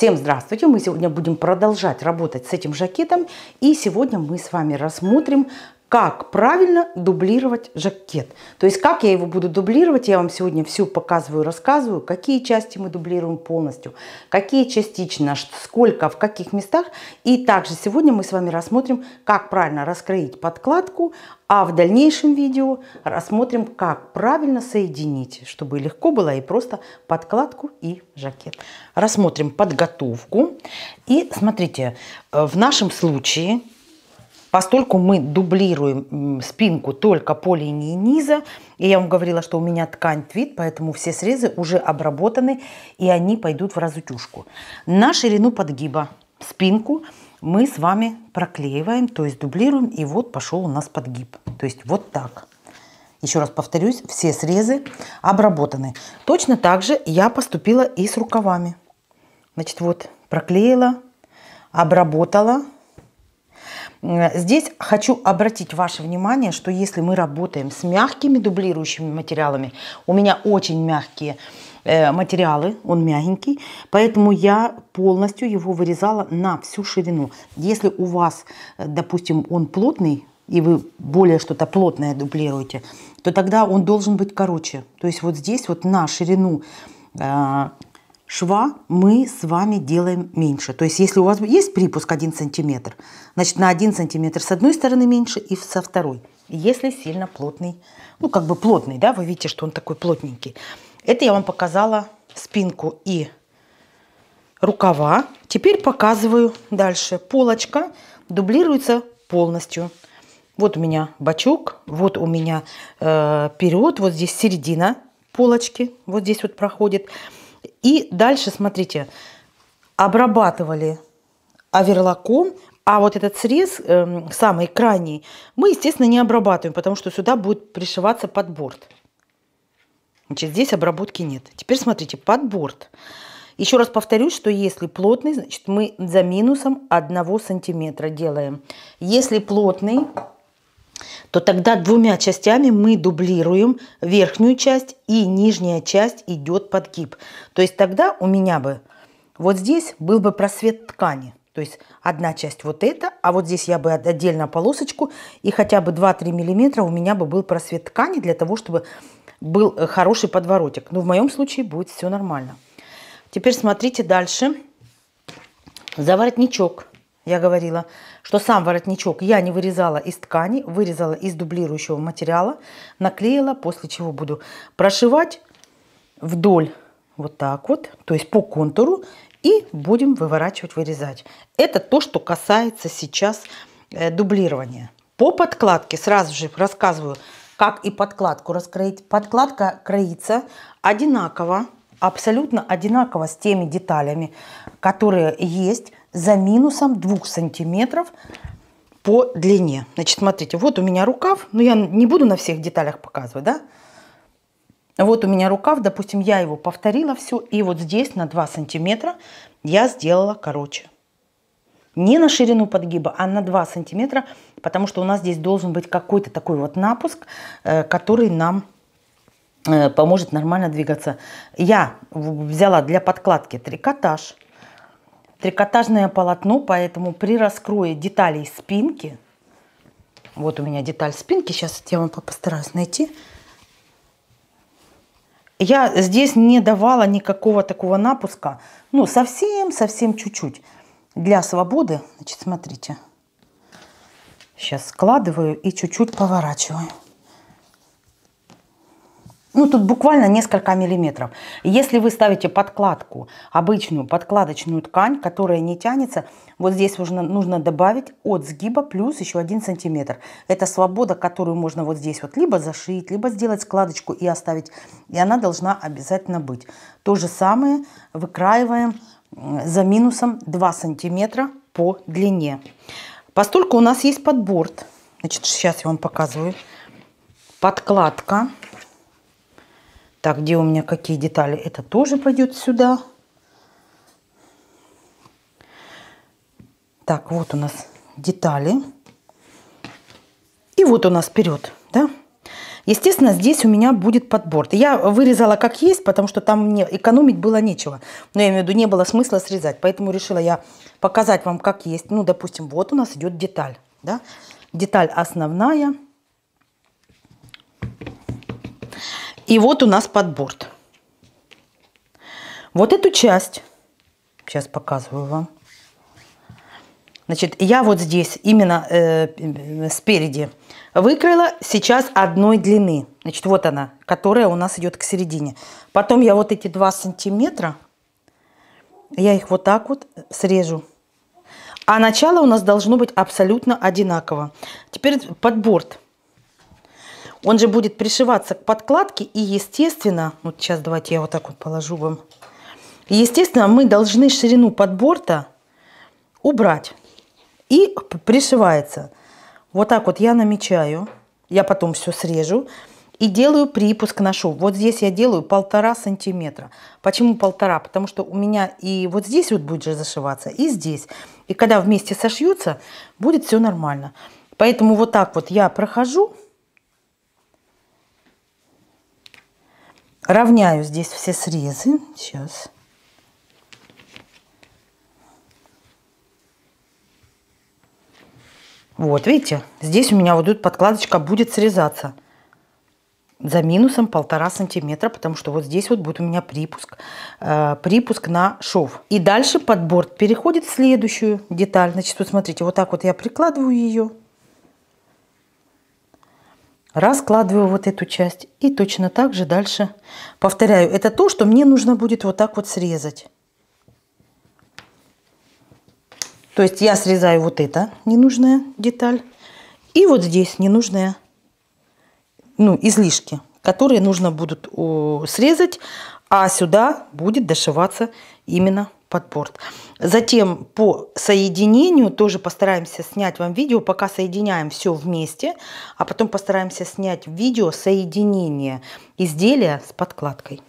Всем здравствуйте! Мы сегодня будем продолжать работать с этим жакетом и сегодня мы с вами рассмотрим, как правильно дублировать жакет. То есть, как я его буду дублировать, я вам сегодня все показываю, рассказываю, какие части мы дублируем полностью, какие частично, сколько, в каких местах. И также сегодня мы с вами рассмотрим, как правильно раскроить подкладку, а в дальнейшем видео рассмотрим, как правильно соединить, чтобы легко было и просто подкладку и жакет. Рассмотрим подготовку. И смотрите, э, в нашем случае Поскольку мы дублируем спинку только по линии низа. И я вам говорила, что у меня ткань твит, поэтому все срезы уже обработаны, и они пойдут в разутюжку. На ширину подгиба спинку мы с вами проклеиваем, то есть дублируем, и вот пошел у нас подгиб. То есть вот так. Еще раз повторюсь, все срезы обработаны. Точно так же я поступила и с рукавами. Значит, вот проклеила, обработала, Здесь хочу обратить ваше внимание, что если мы работаем с мягкими дублирующими материалами, у меня очень мягкие э, материалы, он мягенький, поэтому я полностью его вырезала на всю ширину. Если у вас, э, допустим, он плотный, и вы более что-то плотное дублируете, то тогда он должен быть короче. То есть вот здесь вот на ширину э, шва мы с вами делаем меньше. То есть если у вас есть припуск 1 сантиметр, значит на 1 сантиметр с одной стороны меньше и со второй. Если сильно плотный, ну как бы плотный, да, вы видите, что он такой плотненький. Это я вам показала спинку и рукава. Теперь показываю дальше. Полочка дублируется полностью. Вот у меня бачок, вот у меня э, период, вот здесь середина полочки, вот здесь вот проходит. И дальше, смотрите, обрабатывали оверлоком, а вот этот срез, э, самый крайний, мы, естественно, не обрабатываем, потому что сюда будет пришиваться под Значит, здесь обработки нет. Теперь смотрите, под Еще раз повторюсь, что если плотный, значит, мы за минусом 1 сантиметра делаем. Если плотный, то тогда двумя частями мы дублируем верхнюю часть и нижняя часть идет под гиб. То есть тогда у меня бы вот здесь был бы просвет ткани. То есть одна часть вот эта, а вот здесь я бы отдельно полосочку и хотя бы 2-3 миллиметра у меня бы был просвет ткани для того, чтобы был э, хороший подворотик. Но в моем случае будет все нормально. Теперь смотрите дальше. За я говорила, что сам воротничок я не вырезала из ткани, вырезала из дублирующего материала, наклеила, после чего буду прошивать вдоль вот так вот, то есть по контуру, и будем выворачивать, вырезать. Это то, что касается сейчас э, дублирования. По подкладке сразу же рассказываю, как и подкладку раскроить. Подкладка кроится одинаково, абсолютно одинаково с теми деталями, которые есть за минусом 2 сантиметров по длине. Значит, смотрите, вот у меня рукав, но ну, я не буду на всех деталях показывать, да? Вот у меня рукав, допустим, я его повторила все, и вот здесь на 2 сантиметра я сделала короче. Не на ширину подгиба, а на 2 сантиметра, потому что у нас здесь должен быть какой-то такой вот напуск, э, который нам э, поможет нормально двигаться. Я взяла для подкладки трикотаж трикотажное полотно, поэтому при раскрое деталей спинки, вот у меня деталь спинки, сейчас я вам постараюсь найти, я здесь не давала никакого такого напуска, ну, совсем-совсем чуть-чуть. Для свободы, значит, смотрите, сейчас складываю и чуть-чуть поворачиваю. Ну, тут буквально несколько миллиметров. Если вы ставите подкладку, обычную подкладочную ткань, которая не тянется, вот здесь уже нужно добавить от сгиба плюс еще один сантиметр. Это свобода, которую можно вот здесь вот либо зашить, либо сделать складочку и оставить. И она должна обязательно быть. То же самое выкраиваем за минусом 2 сантиметра по длине. Постольку у нас есть подборд. Значит, сейчас я вам показываю. Подкладка. Подкладка так, где у меня какие детали? Это тоже пойдет сюда. Так, вот у нас детали. И вот у нас вперед, да? Естественно, здесь у меня будет подбор. Я вырезала как есть, потому что там мне экономить было нечего. Но я имею в виду, не было смысла срезать. Поэтому решила я показать вам как есть. Ну, допустим, вот у нас идет деталь. Да? Деталь основная. И вот у нас подборд. Вот эту часть, сейчас показываю вам. Значит, я вот здесь, именно э, э, спереди, выкрыла сейчас одной длины. Значит, вот она, которая у нас идет к середине. Потом я вот эти два сантиметра, я их вот так вот срежу. А начало у нас должно быть абсолютно одинаково. Теперь подборд. Он же будет пришиваться к подкладке и, естественно, вот сейчас давайте я вот так вот положу вам. Естественно, мы должны ширину подборта убрать. И пришивается. Вот так вот я намечаю. Я потом все срежу. И делаю припуск на шов. Вот здесь я делаю полтора сантиметра. Почему полтора? Потому что у меня и вот здесь вот будет же зашиваться, и здесь. И когда вместе сошьются, будет все нормально. Поэтому вот так вот я прохожу равняю здесь все срезы. Сейчас. Вот, видите, здесь у меня вот тут подкладочка будет срезаться за минусом полтора сантиметра, потому что вот здесь вот будет у меня припуск, э, припуск на шов. И дальше подборд переходит в следующую деталь. Значит, вот смотрите, вот так вот я прикладываю ее раскладываю вот эту часть и точно так же дальше повторяю. Это то, что мне нужно будет вот так вот срезать. То есть я срезаю вот это ненужная деталь и вот здесь ненужные ну, излишки, которые нужно будут срезать, а сюда будет дошиваться именно подборт. Затем по соединению тоже постараемся снять вам видео, пока соединяем все вместе, а потом постараемся снять видео соединения изделия с подкладкой.